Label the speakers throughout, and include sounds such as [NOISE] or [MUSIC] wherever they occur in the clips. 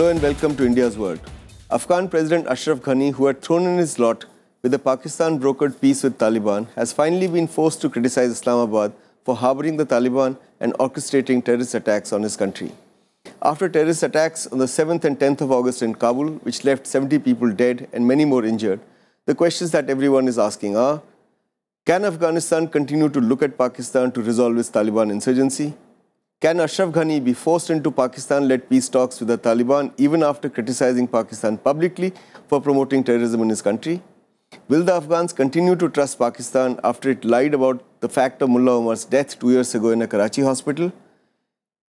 Speaker 1: Hello and welcome to India's World. Afghan President Ashraf Ghani, who had thrown in his lot with the Pakistan brokered peace with Taliban, has finally been forced to criticize Islamabad for harboring the Taliban and orchestrating terrorist attacks on his country. After terrorist attacks on the 7th and 10th of August in Kabul, which left 70 people dead and many more injured, the questions that everyone is asking are, can Afghanistan continue to look at Pakistan to resolve its Taliban insurgency? Can Ashraf Ghani be forced into Pakistan-led peace talks with the Taliban even after criticizing Pakistan publicly for promoting terrorism in his country? Will the Afghans continue to trust Pakistan after it lied about the fact of Mullah Omar's death two years ago in a Karachi hospital?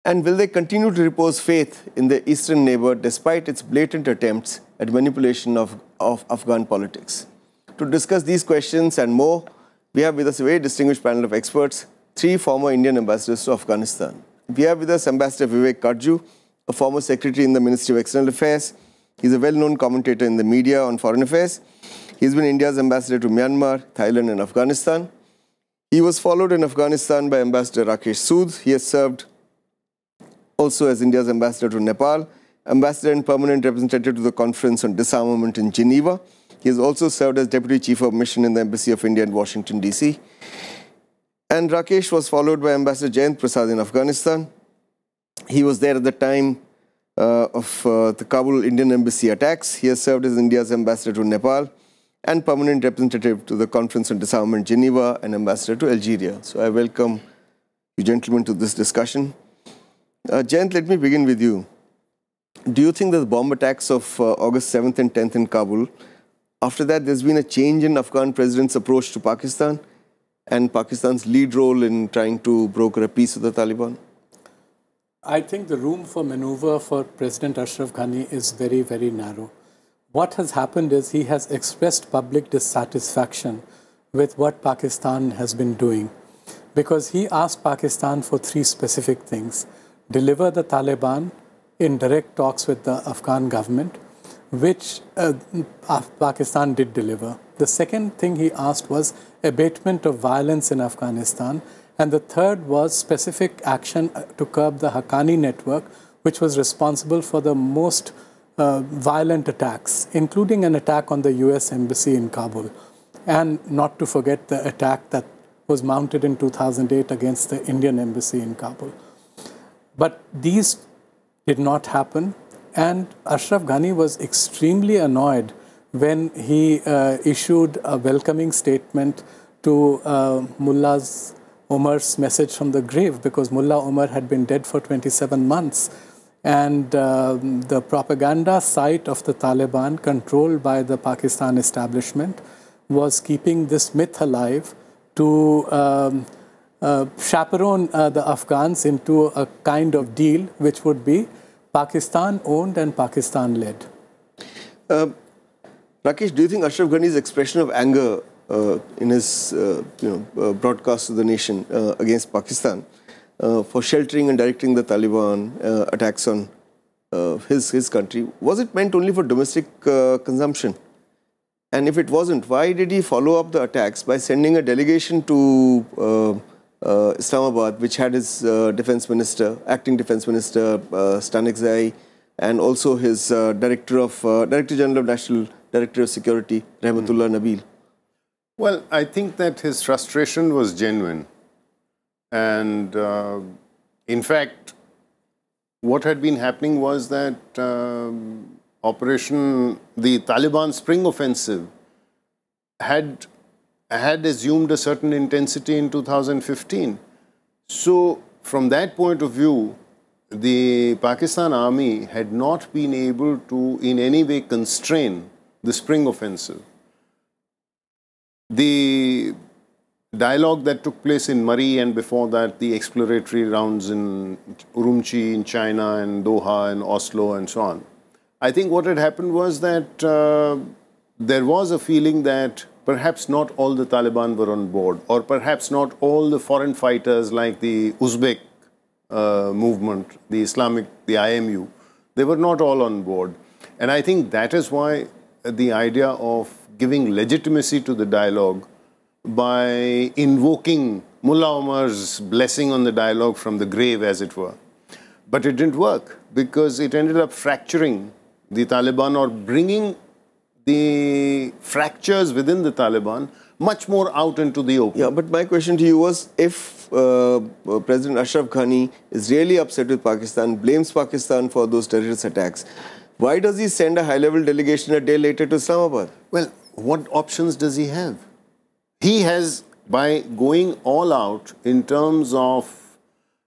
Speaker 1: And will they continue to repose faith in their eastern neighbor despite its blatant attempts at manipulation of, of Afghan politics? To discuss these questions and more, we have with us a very distinguished panel of experts, three former Indian ambassadors to Afghanistan. We have with us Ambassador Vivek Karju, a former secretary in the Ministry of External Affairs. He's a well-known commentator in the media on foreign affairs. He's been India's ambassador to Myanmar, Thailand and Afghanistan. He was followed in Afghanistan by Ambassador Rakesh Sood. He has served also as India's ambassador to Nepal, ambassador and permanent representative to the Conference on Disarmament in Geneva. He has also served as Deputy Chief of Mission in the Embassy of India in Washington, D.C. And Rakesh was followed by Ambassador Jayant Prasad in Afghanistan. He was there at the time uh, of uh, the Kabul Indian Embassy attacks. He has served as India's ambassador to Nepal and permanent representative to the Conference on Disarmament Geneva and ambassador to Algeria. So I welcome you gentlemen to this discussion. Uh, Jayant, let me begin with you. Do you think that the bomb attacks of uh, August 7th and 10th in Kabul, after that there's been a change in Afghan president's approach to Pakistan? and Pakistan's lead role in trying to broker a peace with the Taliban?
Speaker 2: I think the room for maneuver for President Ashraf Ghani is very, very narrow. What has happened is he has expressed public dissatisfaction with what Pakistan has been doing because he asked Pakistan for three specific things deliver the Taliban in direct talks with the Afghan government, which uh, Pakistan did deliver. The second thing he asked was abatement of violence in Afghanistan. And the third was specific action uh, to curb the Haqqani network, which was responsible for the most uh, violent attacks, including an attack on the US embassy in Kabul. And not to forget the attack that was mounted in 2008 against the Indian embassy in Kabul. But these did not happen. And Ashraf Ghani was extremely annoyed when he uh, issued a welcoming statement to uh, Mullah's Omar's message from the grave because Mullah Omar had been dead for 27 months. And uh, the propaganda site of the Taliban, controlled by the Pakistan establishment, was keeping this myth alive to um, uh, chaperone uh, the Afghans into a kind of deal which would be Pakistan owned and Pakistan led. Uh, Rakesh, do you think
Speaker 1: Ashraf Ghani's expression of anger uh, in his uh, you know, uh, broadcast to the nation uh, against Pakistan uh, for sheltering and directing the Taliban attacks on his, his country, was it meant only for domestic consumption? And if it wasn't, why did he follow up the attacks by sending a delegation to uh, Islamabad, which had his uh, defense minister, acting defense minister uh, Stanikzai, and also his uh, director of uh, director general of national director of security Rahmatullah mm. Nabil. Well, I think that his frustration
Speaker 3: was genuine, and uh, in fact, what had been happening was that um, Operation the Taliban Spring Offensive had had assumed a certain intensity in 2015. So from that point of view, the Pakistan army had not been able to in any way constrain the spring offensive. The dialogue that took place in Murray and before that the exploratory rounds in Urumqi in China and Doha and Oslo and so on. I think what had happened was that uh, there was a feeling that Perhaps not all the Taliban were on board, or perhaps not all the foreign fighters like the Uzbek uh, movement, the Islamic, the IMU, they were not all on board. And I think that is why the idea of giving legitimacy to the dialogue by invoking Mullah Omar's blessing on the dialogue from the grave, as it were. But it didn't work because it ended up fracturing the Taliban or bringing the
Speaker 1: fractures within the Taliban much more out into the open. Yeah, but my question to you was if uh, uh, President Ashraf Ghani is really upset with Pakistan, blames Pakistan for those terrorist attacks, why does he send a high-level delegation a day later to Islamabad? Well, what options does he have? He has, by going all out
Speaker 3: in terms of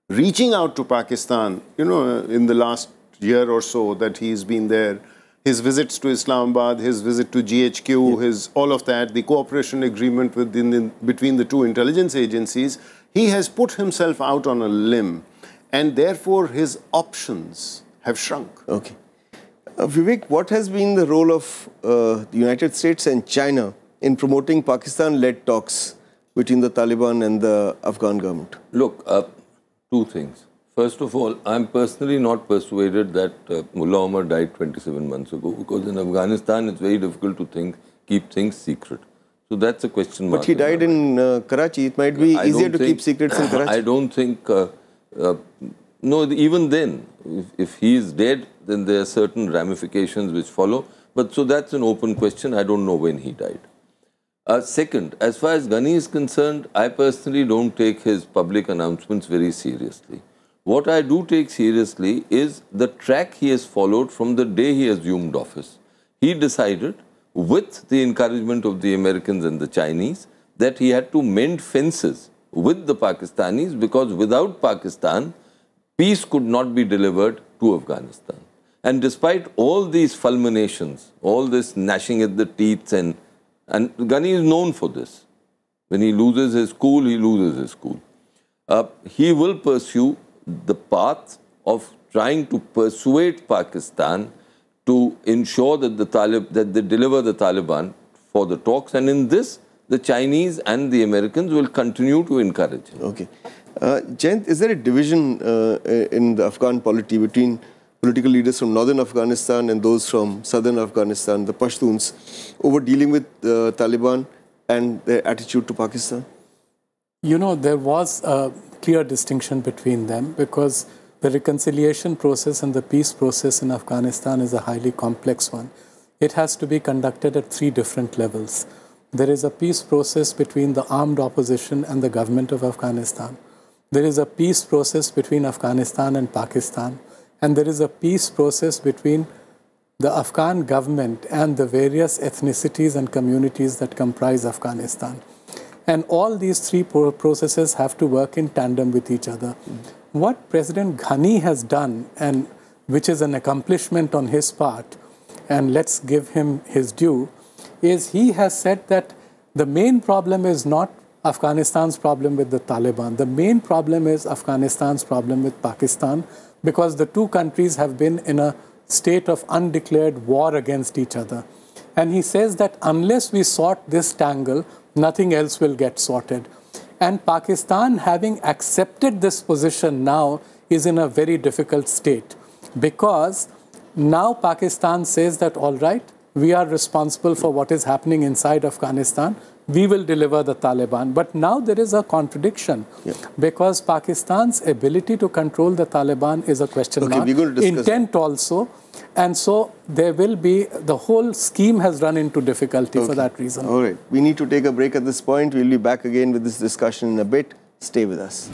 Speaker 3: reaching out to Pakistan, you know, in the last year or so that he's been there, his visits to Islamabad, his visit to GHQ, yeah. his all of that, the cooperation agreement within the, between the two intelligence agencies, he has put himself out on a limb, and therefore his options have
Speaker 1: shrunk. Okay, uh, Vivek, what has been the role of uh, the United States and China in promoting Pakistan-led talks between the Taliban and the Afghan
Speaker 4: government? Look, uh, two things. First of all, I'm personally not persuaded that uh, Mullah Omar died 27 months ago because in Afghanistan it's very difficult to think, keep things secret. So that's a question mark. But he
Speaker 1: died in uh, Karachi. It might be I easier to think, keep secrets in [COUGHS] Karachi.
Speaker 4: I don't think. Uh, uh, no, even then, if, if he is dead, then there are certain ramifications which follow. But so that's an open question. I don't know when he died. Uh, second, as far as Ghani is concerned, I personally don't take his public announcements very seriously. What I do take seriously is the track he has followed from the day he assumed office. He decided, with the encouragement of the Americans and the Chinese, that he had to mend fences with the Pakistanis because without Pakistan, peace could not be delivered to Afghanistan. And despite all these fulminations, all this gnashing at the teeth, and, and Ghani is known for this. When he loses his cool, he loses his cool. Uh, he will pursue the path of trying to persuade Pakistan to ensure that the Talib that they deliver the Taliban for the talks, and in this, the Chinese and the Americans will continue to encourage. Okay, uh, Jayant, is there a division uh, in the Afghan polity between political
Speaker 1: leaders from northern Afghanistan and those from southern Afghanistan, the Pashtuns, over dealing with the uh, Taliban and their attitude to Pakistan?
Speaker 2: You know, there was uh, clear distinction between them because the reconciliation process and the peace process in Afghanistan is a highly complex one. It has to be conducted at three different levels. There is a peace process between the armed opposition and the government of Afghanistan. There is a peace process between Afghanistan and Pakistan. And there is a peace process between the Afghan government and the various ethnicities and communities that comprise Afghanistan. And all these three processes have to work in tandem with each other. Mm. What President Ghani has done, and which is an accomplishment on his part, and let's give him his due, is he has said that the main problem is not Afghanistan's problem with the Taliban. The main problem is Afghanistan's problem with Pakistan because the two countries have been in a state of undeclared war against each other. And he says that unless we sort this tangle, Nothing else will get sorted. And Pakistan, having accepted this position now, is in a very difficult state because now Pakistan says that, all right, we are responsible for what is happening inside Afghanistan we will deliver the Taliban. But now there is a contradiction yeah. because Pakistan's ability to control the Taliban is a question okay, mark. Intent also. And so there will be, the whole scheme has run into difficulty okay. for
Speaker 1: that reason. All right. We need to take a break at this point. We'll be back again with this discussion in a bit. Stay with us.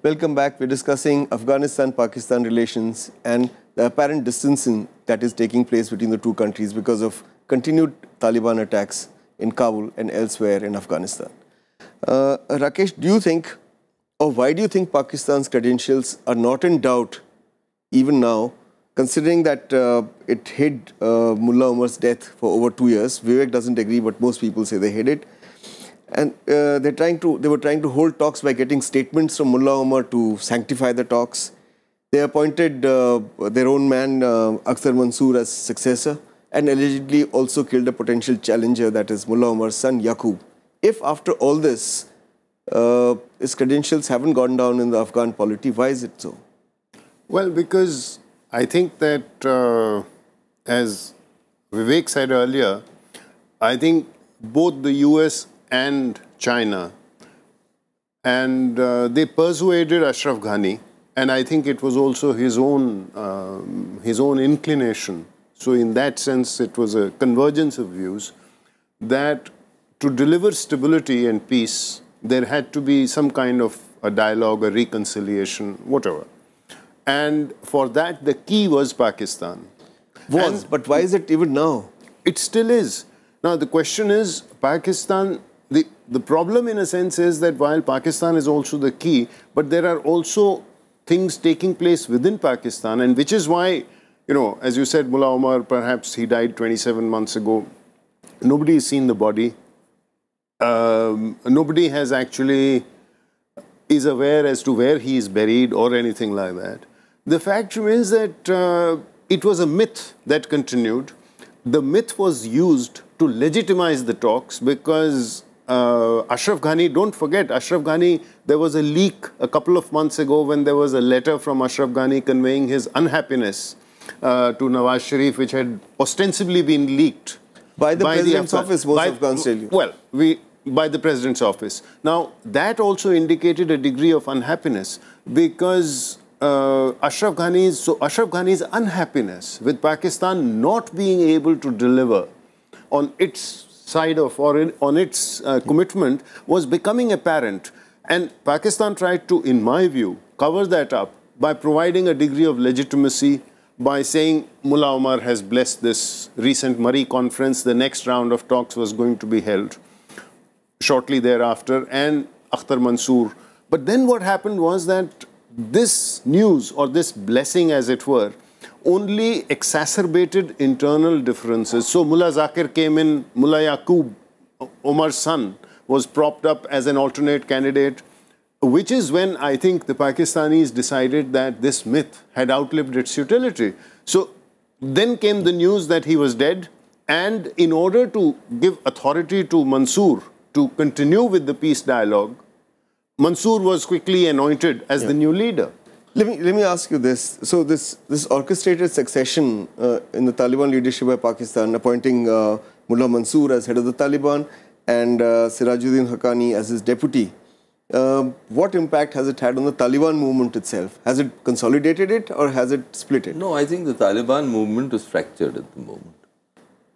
Speaker 1: Welcome back. We're discussing Afghanistan-Pakistan relations and the apparent distancing that is taking place between the two countries because of continued Taliban attacks in Kabul and elsewhere in Afghanistan. Uh, Rakesh, do you think, or why do you think Pakistan's credentials are not in doubt even now, considering that uh, it hid uh, Mullah Umar's death for over two years? Vivek doesn't agree, but most people say they hid it. And uh, they're trying to, they were trying to hold talks by getting statements from Mullah Omar to sanctify the talks. They appointed uh, their own man, uh, Akhtar Mansoor, as successor and allegedly also killed a potential challenger, that is Mullah Omar's son, Yaqub. If after all this, uh, his credentials haven't gone down in the Afghan polity, why is it so? Well, because I think that, uh,
Speaker 3: as Vivek said earlier, I think both the US and China. And uh, they persuaded Ashraf Ghani, and I think it was also his own, um, his own inclination. So, in that sense, it was a convergence of views that to deliver stability and peace, there had to be some kind of a dialogue, a reconciliation, whatever. And for that, the key was Pakistan. Was, and but why is it even now? It still is. Now, the question is Pakistan the problem, in a sense, is that while Pakistan is also the key, but there are also things taking place within Pakistan, and which is why, you know, as you said, Mullah Omar, perhaps he died 27 months ago. Nobody has seen the body. Um, nobody has actually is aware as to where he is buried or anything like that. The fact remains that uh, it was a myth that continued. The myth was used to legitimize the talks because uh, Ashraf Ghani, don't forget, Ashraf Ghani, there was a leak a couple of months ago when there was a letter from Ashraf Ghani conveying his unhappiness uh, to Nawaz Sharif, which had ostensibly been leaked. By the by president's the, office, most by, of Well, we, by the president's office. Now, that also indicated a degree of unhappiness because uh, Ashraf Ghani's, so Ashraf Ghani's unhappiness with Pakistan not being able to deliver on its side of or in, on its uh, commitment was becoming apparent. And Pakistan tried to, in my view, cover that up by providing a degree of legitimacy by saying Mullah Omar has blessed this recent Murray conference. The next round of talks was going to be held shortly thereafter, and Akhtar Mansoor. But then what happened was that this news or this blessing, as it were, only exacerbated internal differences. So Mullah Zakir came in, Mullah Yaqub, Omar's son, was propped up as an alternate candidate, which is when I think the Pakistanis decided that this myth had outlived its utility. So then came the news that he was dead, and in order to give authority to Mansoor to continue with the peace dialogue, Mansoor was quickly anointed as yeah. the
Speaker 1: new leader. Let me let me ask you this. So this this orchestrated succession uh, in the Taliban leadership by Pakistan, appointing uh, Mullah Mansoor as head of the Taliban and uh, Sirajuddin Haqqani as his deputy. Uh, what impact has it had on the Taliban movement itself? Has it consolidated it or has it split it?
Speaker 4: No, I think the Taliban movement is fractured at the moment.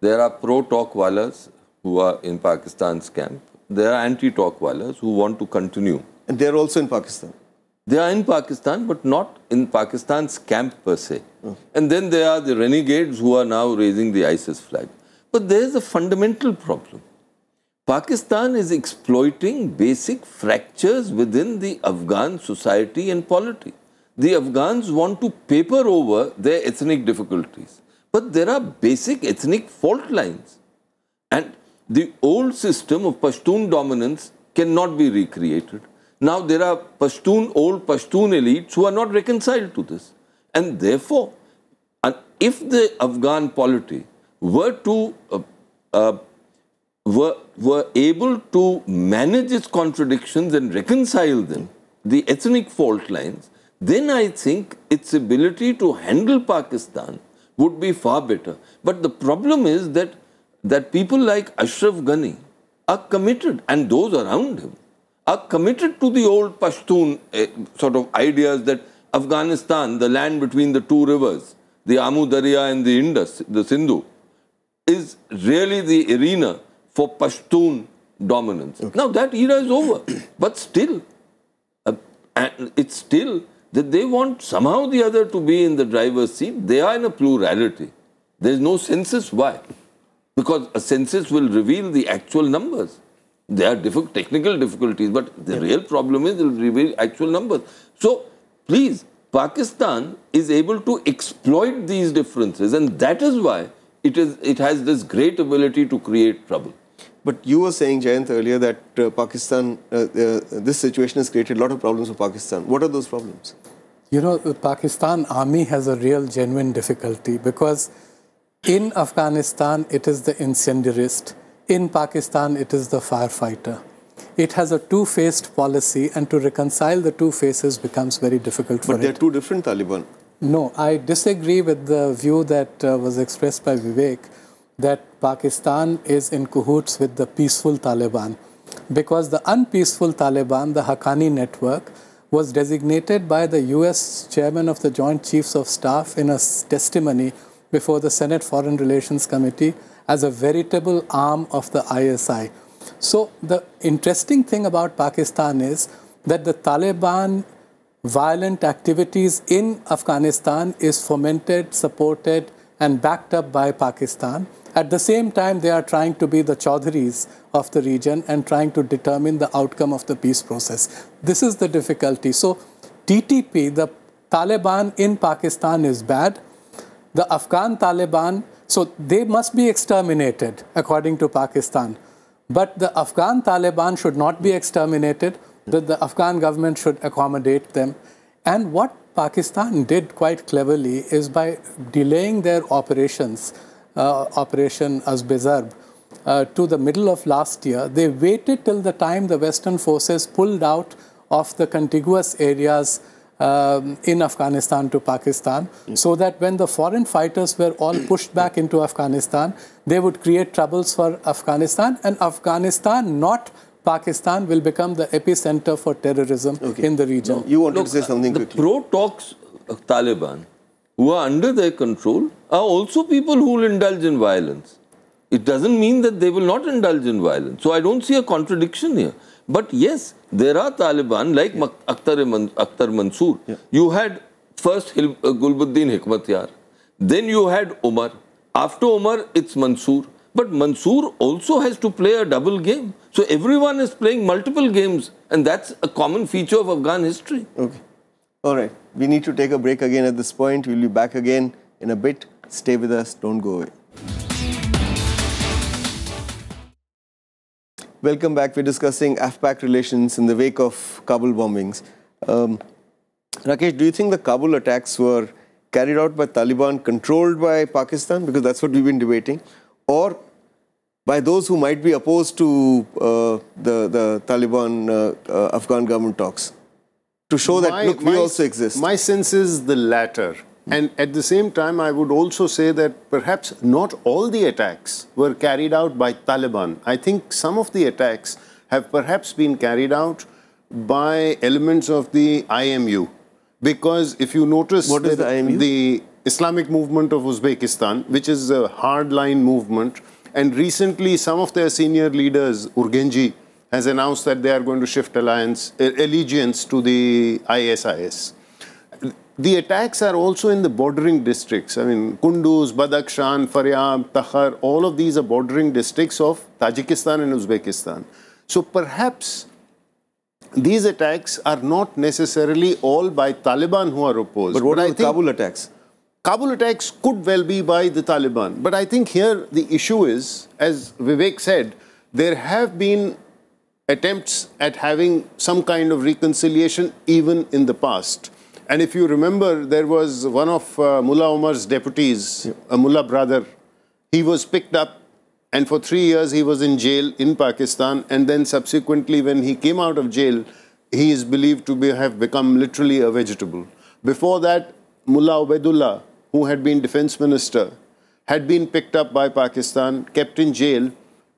Speaker 4: There are pro-talk wallahs who are in Pakistan's camp. There are anti-talk wallahs who want to continue. And they're also in Pakistan. They are in Pakistan, but not in Pakistan's camp per se. And then there are the renegades who are now raising the ISIS flag. But there's a fundamental problem. Pakistan is exploiting basic fractures within the Afghan society and polity. The Afghans want to paper over their ethnic difficulties. But there are basic ethnic fault lines. And the old system of Pashtun dominance cannot be recreated. Now there are Pashtun, old Pashtun elites who are not reconciled to this. And therefore, and if the Afghan polity were to uh, uh, were, were able to manage its contradictions and reconcile them, the ethnic fault lines, then I think its ability to handle Pakistan would be far better. But the problem is that, that people like Ashraf Ghani are committed and those around him are committed to the old Pashtun uh, sort of ideas that Afghanistan, the land between the two rivers, the Amu Darya and the Indus, the Sindhu, is really the arena for Pashtun dominance. Okay. Now that era is over, [COUGHS] but still, uh, it's still that they want somehow the other to be in the driver's seat. They are in a plurality. There is no census. Why? Because a census will reveal the actual numbers. There are difficult technical difficulties, but the yeah. real problem is it reveal actual numbers. So please, Pakistan is able to exploit these differences, and that is why it is it has this great ability to create trouble. But you were saying, Jayant,
Speaker 1: earlier that uh, Pakistan, uh, uh, this situation has created a lot of problems for Pakistan. What are those
Speaker 2: problems? You know, the Pakistan army has a real genuine difficulty because in Afghanistan, it is the incendiarist in Pakistan, it is the firefighter. It has a two-faced policy, and to reconcile the two faces becomes very difficult for it. But
Speaker 1: they're two different Taliban.
Speaker 2: No, I disagree with the view that uh, was expressed by Vivek that Pakistan is in cahoots with the peaceful Taliban. Because the unpeaceful Taliban, the Haqqani network, was designated by the US chairman of the Joint Chiefs of Staff in a testimony before the Senate Foreign Relations Committee as a veritable arm of the ISI. So the interesting thing about Pakistan is that the Taliban violent activities in Afghanistan is fomented, supported and backed up by Pakistan. At the same time, they are trying to be the Chaudharis of the region and trying to determine the outcome of the peace process. This is the difficulty. So TTP, the Taliban in Pakistan is bad. The Afghan Taliban so they must be exterminated according to Pakistan. But the Afghan Taliban should not be exterminated, the Afghan government should accommodate them. And what Pakistan did quite cleverly is by delaying their operations, uh, Operation Azbizarb, uh, to the middle of last year, they waited till the time the Western forces pulled out of the contiguous areas um, in Afghanistan to Pakistan, so that when the foreign fighters were all [CLEARS THROAT] pushed back into Afghanistan, they would create troubles for Afghanistan, and Afghanistan, not Pakistan, will become the epicenter for terrorism okay. in the region.
Speaker 4: No, you wanted Look, to say uh, something uh, The pro-talks Taliban, who are under their control, are also people who will indulge in violence. It doesn't mean that they will not indulge in violence. So I don't see a contradiction here. But yes, there are Taliban like yeah. Akhtar, Mansoor. Yeah. You had first Hil uh, Gulbuddin Hikmatyar, then you had Omar. After Omar, it's Mansoor. But Mansoor also has to play a double game. So everyone is playing multiple games, and that's a common feature of Afghan history. Okay.
Speaker 1: All right. We need to take a break again at this point. We'll be back again in a bit. Stay with us. Don't go away. Welcome back. We're discussing AFPAC relations in the wake of Kabul bombings. Um, Rakesh, do you think the Kabul attacks were carried out by Taliban controlled by Pakistan? Because that's what we've been debating. Or by those who might be opposed to uh, the, the Taliban uh, uh Afghan government talks? To show my, that, look, my, we also
Speaker 3: exist. My sense is the latter. And at the same time, I would also say that perhaps not all the attacks were carried out by Taliban. I think some of the attacks have perhaps been carried out by elements of the IMU. Because if you notice what is the, IMU? the Islamic movement of Uzbekistan, which is a hardline movement, and recently some of their senior leaders, Urgenji, has announced that they are going to shift alliance, eh, allegiance to the ISIS. The attacks are also in the bordering districts. I mean, Kunduz, Badakhshan, Faryab, Takhar, all of these are bordering districts of Tajikistan and Uzbekistan. So perhaps these attacks are not necessarily all by Taliban who are opposed. But what but are I the Kabul attacks? Kabul attacks could well be by the Taliban. But I think here the issue is, as Vivek said, there have been attempts at having some kind of reconciliation even in the past. And if you remember, there was one of uh, Mullah Omar's deputies, a Mullah brother. He was picked up and for three years he was in jail in Pakistan. And then subsequently, when he came out of jail, he is believed to be, have become literally a vegetable. Before that, Mullah Ubaidullah, who had been defense minister, had been picked up by Pakistan, kept in jail.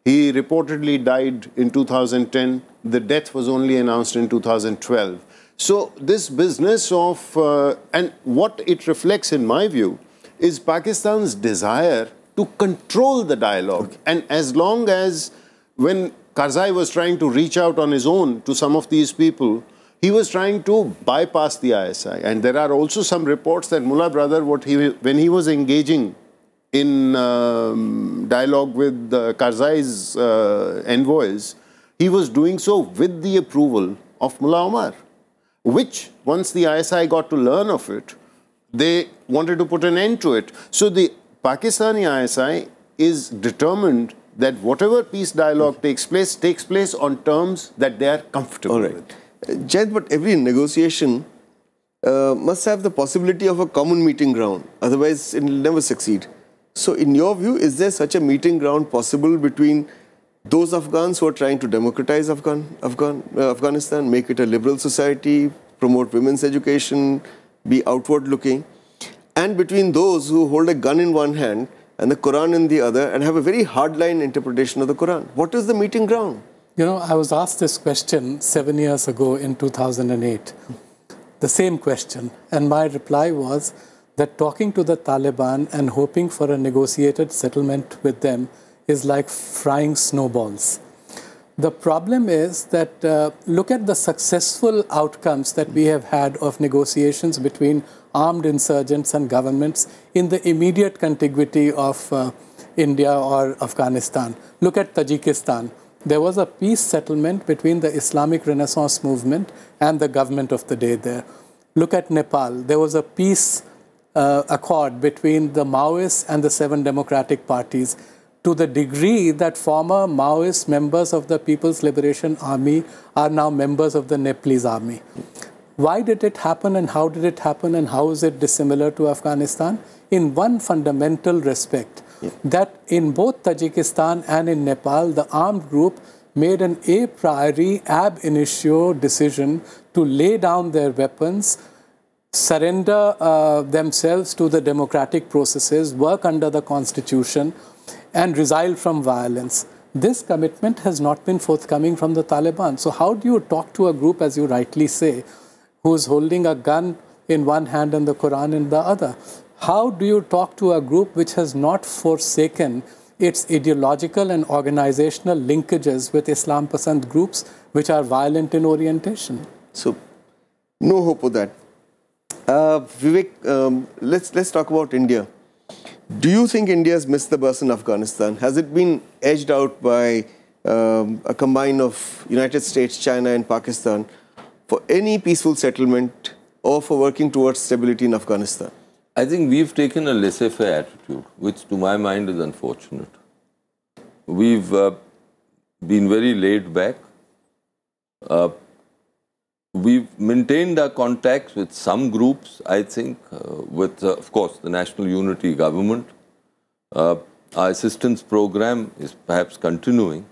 Speaker 3: He reportedly died in 2010. The death was only announced in 2012. So this business of, uh, and what it reflects in my view, is Pakistan's desire to control the dialogue. Okay. And as long as when Karzai was trying to reach out on his own to some of these people, he was trying to bypass the ISI. And there are also some reports that Mullah brother, what he, when he was engaging in um, dialogue with uh, Karzai's uh, envoys, he was doing so with the approval of Mullah Omar which once the ISI got to learn of it, they wanted to put an end to it. So the Pakistani ISI is determined that whatever peace dialogue takes place, takes place
Speaker 1: on terms that they are comfortable All right. with. Uh, but every negotiation uh, must have the possibility of a common meeting ground. Otherwise, it will never succeed. So in your view, is there such a meeting ground possible between those Afghans who are trying to democratize Afghan, Afghan, uh, Afghanistan, make it a liberal society, promote women's education, be outward looking, and between those who hold a gun in one hand and the Quran in the other and have a very hardline interpretation of the Quran. What is the meeting ground?
Speaker 2: You know, I was asked this question seven years ago in 2008, the same question, and my reply was that talking to the Taliban and hoping for a negotiated settlement with them is like frying snowballs. The problem is that uh, look at the successful outcomes that we have had of negotiations between armed insurgents and governments in the immediate contiguity of uh, India or Afghanistan. Look at Tajikistan. There was a peace settlement between the Islamic Renaissance movement and the government of the day there. Look at Nepal. There was a peace uh, accord between the Maoists and the seven democratic parties to the degree that former Maoist members of the People's Liberation Army are now members of the Nepalese army. Why did it happen and how did it happen and how is it dissimilar to Afghanistan? In one fundamental respect, yeah. that in both Tajikistan and in Nepal, the armed group made an a priori ab initio decision to lay down their weapons, surrender uh, themselves to the democratic processes, work under the constitution, and resile from violence. This commitment has not been forthcoming from the Taliban. So, how do you talk to a group, as you rightly say, who's holding a gun in one hand and the Quran in the other? How do you talk to a group which has not forsaken its ideological and organizational linkages with Islam Pasand groups which are violent in orientation?
Speaker 1: So, no hope of that. Uh, Vivek, um, let's let's talk about India. Do you think India has missed the bus in Afghanistan? Has it been edged out by um, a combine of United States, China and Pakistan for any peaceful settlement or for working towards stability in Afghanistan?
Speaker 4: I think we've taken a laissez-faire attitude, which to my mind is unfortunate. We've uh, been very laid back. Uh, we've maintained our contacts with some groups, I think, uh, with, uh, of course, the National Unity Government. Uh, our assistance program is perhaps continuing.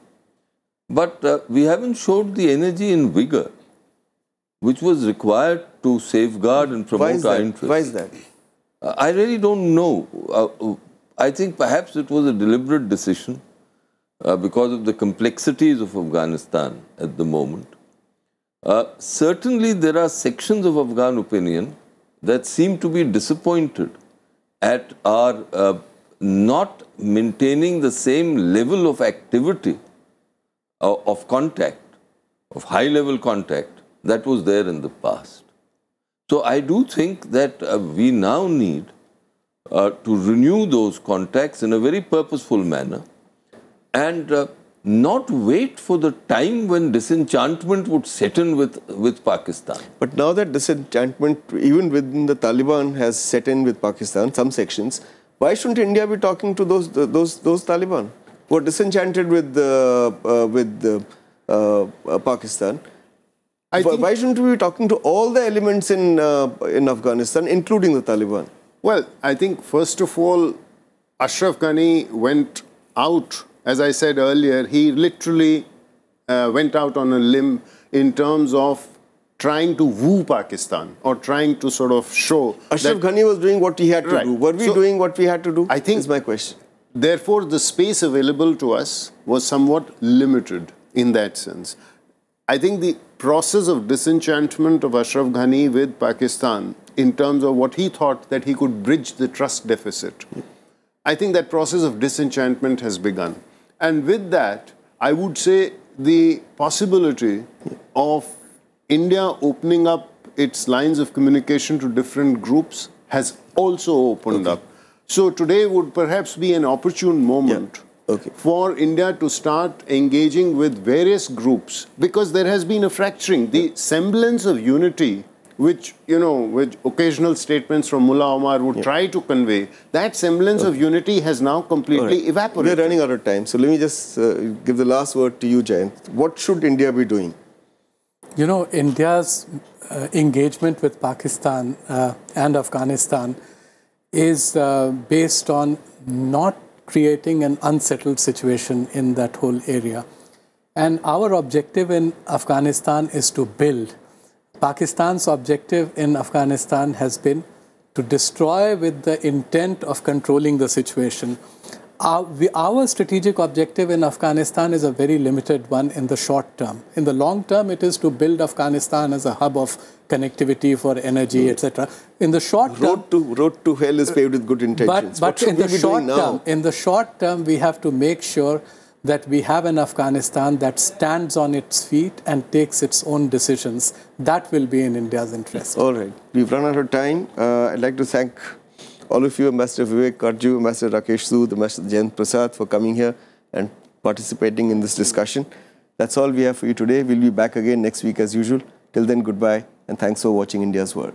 Speaker 4: But uh, we haven't showed the energy and vigor which was required to safeguard and promote our interests. Why is that? I really don't know. Uh, I think perhaps it was a deliberate decision uh, because of the complexities of Afghanistan at the moment. Uh, certainly, there are sections of Afghan opinion that seem to be disappointed at our uh, not maintaining the same level of activity, uh, of contact, of high level contact that was there in the past. So, I do think that uh, we now need uh, to renew those contacts in a very purposeful manner and not wait for the time when disenchantment would set in with, with Pakistan. But now that disenchantment,
Speaker 1: even within the Taliban, has set in with Pakistan, some sections, why shouldn't India be talking to those, those, those Taliban who are disenchanted with, uh, uh, with uh, uh, Pakistan? I why shouldn't we be talking to all the elements in, uh, in Afghanistan, including the Taliban? Well, I think first of all, Ashraf
Speaker 3: Ghani went out as I said earlier, he literally uh, went out on a limb in terms of trying to woo Pakistan or trying to sort of show. Ashraf
Speaker 1: Ghani was doing what he had to right. do. Were we so, doing what we had to
Speaker 3: do? I think is my question. Therefore, the space available to us was somewhat limited in that sense. I think the process of disenchantment of Ashraf Ghani with Pakistan in terms of what he thought that he could bridge the trust deficit. I think that process of disenchantment has begun. And with that, I would say the possibility of India opening up its lines of communication to different groups has also opened okay. up. So today would perhaps be an opportune moment yeah. okay. for India to start engaging with various groups because there has been a fracturing. The semblance of unity which you know which occasional statements from Mullah Omar would yeah. try to convey that semblance okay. of unity has now completely
Speaker 2: right. evaporated we're running
Speaker 1: out of time so let me just uh, give the last word to you Jayant what should India be doing
Speaker 2: you know India's uh, engagement with Pakistan uh, and Afghanistan is uh, based on not creating an unsettled situation in that whole area and our objective in Afghanistan is to build Pakistan's objective in Afghanistan has been to destroy with the intent of controlling the situation. Our, we, our, strategic objective in Afghanistan is a very limited one in the short term. In the long term, it is to build Afghanistan as a hub of connectivity for energy, mm. etc. In the short road term,
Speaker 1: to, road to hell is paved with good intentions. But, but in the short term,
Speaker 2: in the short term, we have to make sure that we have an Afghanistan that stands on its feet and takes its own decisions. That will be in India's interest. All right. We've
Speaker 1: run out of time. Uh, I'd like to thank all of you, Ambassador Vivek Karju, Ambassador Rakesh Sood, Ambassador Jayant Prasad for coming here and participating in this discussion. That's all we have for you today. We'll be back again next week as usual. Till then, goodbye and thanks for watching India's World.